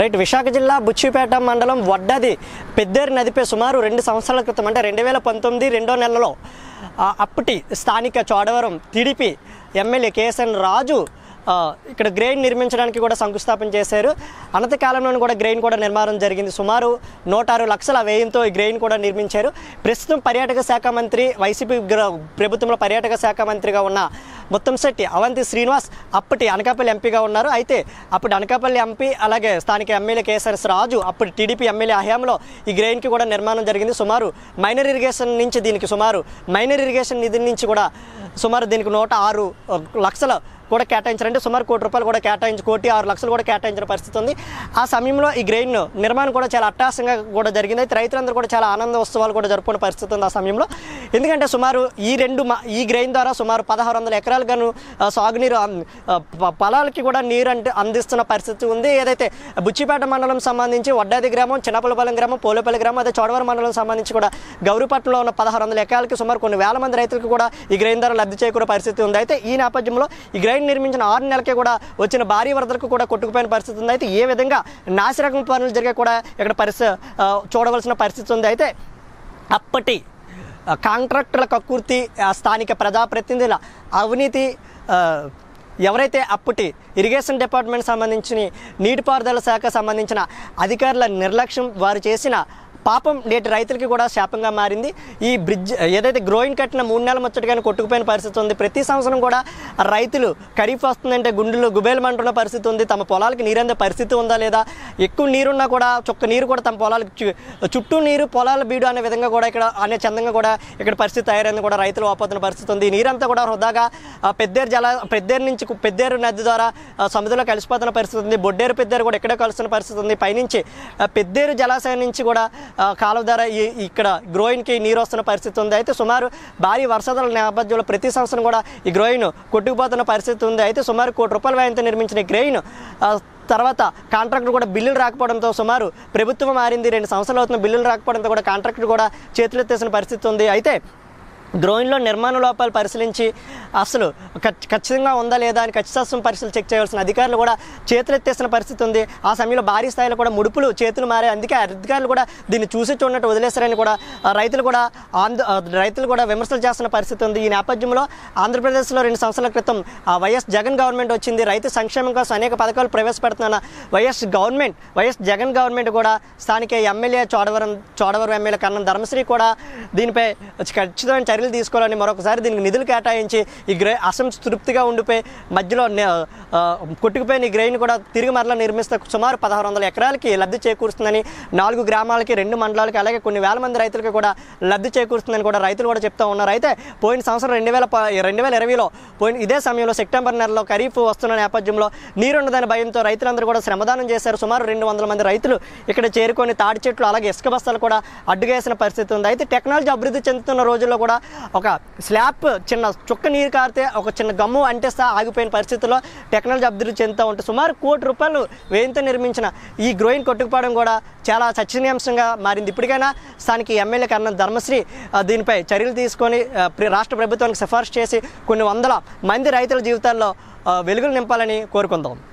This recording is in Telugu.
రైట్ విశాఖ జిల్లా బుచ్చిపేట మండలం వడ్డది పెద్దేరు నదిపై సుమారు రెండు సంవత్సరాల క్రితం అంటే రెండు వేల పంతొమ్మిది రెండో నెలలో అప్పటి స్థానిక Chodavaram TDP MLA K S N Raju ఇక్కడ గ్రెయిన్ నిర్మించడానికి కూడా శంకుస్థాపన చేశారు అనంత కాలంలోనూ కూడా గ్రెయిన్ కూడా నిర్మాణం జరిగింది సుమారు నూట ఆరు లక్షల వ్యయంతో ఈ గ్రెయిన్ కూడా నిర్మించారు ప్రస్తుతం పర్యాటక శాఖ మంత్రి వైసీపీ ప్రభుత్వంలో పర్యాటక శాఖ మంత్రిగా ఉన్న ముత్తంశెట్టి అవంతి శ్రీనివాస్ అప్పటి అనకాపల్లి ఎంపీగా ఉన్నారు అయితే అప్పుడు అనకాపల్లి ఎంపీ అలాగే స్థానిక ఎమ్మెల్యే కేఎస్ఆర్ఎస్ రాజు అప్పుడు టీడీపీ ఎమ్మెల్యే హయాంలో ఈ గ్రెయిన్కి కూడా నిర్మాణం జరిగింది సుమారు మైనర్ ఇరిగేషన్ నుంచి దీనికి సుమారు మైనర్ ఇరిగేషన్ నిధి నుంచి కూడా సుమారు దీనికి నూట ఆరు లక్షల కూడా కేటాయించారంటే సుమారు కోటి రూపాయలు కూడా కేటాయించి కోటి ఆరు లక్షలు కూడా కేటాయించిన పరిస్థితి ఉంది ఆ సమయంలో ఈ గ్రెయిన్ నిర్మాణం కూడా చాలా అట్టాసంగా కూడా జరిగింది అయితే రైతులందరూ కూడా చాలా ఆనంద ఉత్సవాలు కూడా జరుపుకునే పరిస్థితి ఉంది ఆ సమయంలో ఎందుకంటే సుమారు ఈ రెండు ఈ గ్రెయిన్ ద్వారా సుమారు పదహారు వందల ఎకరాలు గాను సాగునీరు పొలాలకి కూడా నీరు అంటే అందిస్తున్న పరిస్థితి ఉంది ఏదైతే బుచ్చిపేట మండలం సంబంధించి వడ్డాది గ్రామం చిన్నపల్లిపాలెం గ్రామం పోలేపల్లి గ్రామం అదే చోడవరం మండలం సంబంధించి కూడా గౌరీపట్నంలో ఉన్న పదహారు వందల ఎకరాలకి సుమారు కొన్ని వేల మంది రైతులకు కూడా ఈ గ్రైన్ ద్వారా లబ్ధి చేకూరే పరిస్థితి ఉంది అయితే ఈ నేపథ్యంలో ఈ గ్రెయిన్ నిర్మించిన ఆరు నెలలకి కూడా వచ్చిన భారీ వరదలకు కూడా కొట్టుకుపోయిన పరిస్థితి ఉంది అయితే ఏ విధంగా నాశరకం పనులు జరిగే కూడా ఇక్కడ పరిస్థితి చూడవలసిన పరిస్థితి ఉంది అయితే అప్పటి కాంట్రాక్టుల కక్కుర్తి స్థానిక ప్రజాప్రతినిధుల అవినీతి ఎవరైతే అప్పటి ఇరిగేషన్ డిపార్ట్మెంట్ సంబంధించిన నీటిపారుదల శాఖ సంబంధించిన అధికారుల నిర్లక్ష్యం వారు చేసిన పాపం నేటి రైతులకి కూడా శాపంగా మారింది ఈ బ్రిడ్జ్ ఏదైతే గ్రోయింగ్ కట్టిన మూడు నెలల ముచ్చటగానే కొట్టుకుపోయిన పరిస్థితి ఉంది ప్రతి సంవత్సరం కూడా రైతులు ఖరీఫ్ వస్తుందంటే గుండెలు గుబేలు మంటున్న పరిస్థితి ఉంది తమ నీరు నీరందే పరిస్థితి ఉందా లేదా ఎక్కువ నీరున్నా కూడా చొక్క నీరు కూడా తమ పొలాలకు చుట్టూ నీరు పొలాల బీడు అనే విధంగా కూడా ఇక్కడ అనే చందంగా కూడా ఇక్కడ పరిస్థితి తయారైంది కూడా రైతులు ఆపోతున్న పరిస్థితి ఉంది నీరంతా కూడా వృధాగా పెద్దేరు జల పెద్దేరు నుంచి పెద్దేరు నది ద్వారా సముద్రంలో కలిసిపోతున్న పరిస్థితి ఉంది బొడ్డేరు పెద్దేరు కూడా ఎక్కడో కలుస్తున్న పరిస్థితి ఉంది పైనుంచి పెద్దేరు జలాశయం నుంచి కూడా కాలువ ధర ఇక్కడ గ్రోయిన్కి నీరు వస్తున్న పరిస్థితి ఉంది అయితే సుమారు భారీ వర్షాల నేపథ్యంలో ప్రతి సంవత్సరం కూడా ఈ గ్రోయిన్ కొట్టుకుపోతున్న పరిస్థితి ఉంది అయితే సుమారు కోటి రూపాయల వ్యయంతో నిర్మించిన గ్రెయిన్ తర్వాత కాంట్రాక్టర్ కూడా బిల్లులు రాకపోవడంతో సుమారు ప్రభుత్వం మారింది రెండు సంవత్సరాలు అవుతున్న బిల్లులు రాకపోవడంతో కూడా కాంట్రాక్టర్ కూడా చేతులెత్తేసిన పరిస్థితి ఉంది అయితే డ్రోయిన్లో నిర్మాణ లోపాలు పరిశీలించి అసలు ఖచ్చితంగా ఉందా లేదా అని ఖచ్చితత్వం పరిస్థితులు చెక్ చేయాల్సిన అధికారులు కూడా చేతులెత్తేసిన పరిస్థితి ఉంది ఆ సమయంలో భారీ స్థాయిలో కూడా ముడుపులు చేతులు మారే అందుకే అధికారులు కూడా దీన్ని చూసి చూడనట్టు వదిలేశారని కూడా రైతులు కూడా ఆంధ్ర రైతులు కూడా విమర్శలు చేస్తున్న పరిస్థితి ఉంది ఈ నేపథ్యంలో ఆంధ్రప్రదేశ్లో రెండు సంవత్సరాల క్రితం వైఎస్ జగన్ గవర్నమెంట్ వచ్చింది రైతు సంక్షేమం కోసం అనేక పథకాలు ప్రవేశపెడుతున్న YS government YS Jagan government కూడా స్థానిక ఎమ్మెల్యే చోడవరం చోడవరం ఎమ్మెల్యే కన్నం ధర్మశ్రీ కూడా దీనిపై ఖచ్చితమైన చర్య చర్యలు తీసుకోవాలని మరొకసారి దీనికి నిధులు కేటాయించి ఈ గ్రే అసంతృప్తిగా ఉండిపోయి మధ్యలో కొట్టుకుపోయిన ఈ గ్రెయిన్ కూడా తిరిగి మరలా నిర్మిస్తే సుమారు పదహారు వందల ఎకరాలకి లబ్ధి చేకూరుస్తుందని నాలుగు గ్రామాలకి రెండు మండలాలకి అలాగే కొన్ని వేల మంది రైతులకి కూడా లబ్ధి చేకూరుస్తుందని కూడా రైతులు కూడా చెప్తూ ఉన్నారు అయితే పోయిన సంవత్సరం రెండు వేల రెండు వేల ఇరవైలో పోయిన ఇదే సమయంలో సెప్టెంబర్ నెలలో ఖరీఫ్ వస్తున్న నేపథ్యంలో నీరుండదనే భయంతో రైతులందరూ కూడా శ్రమదానం చేశారు సుమారు రెండు వందల మంది రైతులు ఇక్కడ చేరుకొని తాడి చెట్లు అలాగే ఇసుక బస్తాలు కూడా అడ్డుగేసిన పరిస్థితి ఉంది అయితే టెక్నాలజీ అభివృద్ధి చెందుతున్న రోజుల్లో కూడా ఒక స్లాప్ చిన్న చుక్క నీరు కారితే ఒక చిన్న గమ్ము అంటేస్తా ఆగిపోయిన పరిస్థితుల్లో టెక్నాలజీ అభివృద్ధి చెందుతూ ఉంటే సుమారు కోటి రూపాయలు వేయంతో నిర్మించిన ఈ గ్రోయింగ్ కొట్టుకుపోవడం కూడా చాలా చర్చనీయాంశంగా మారింది ఇప్పటికైనా స్థానిక ఎమ్మెల్యే కన్న ధర్మశ్రీ దీనిపై చర్యలు తీసుకొని రాష్ట్ర ప్రభుత్వానికి సిఫార్సు చేసి కొన్ని వందల మంది రైతుల జీవితాల్లో వెలుగులు నింపాలని కోరుకుందాం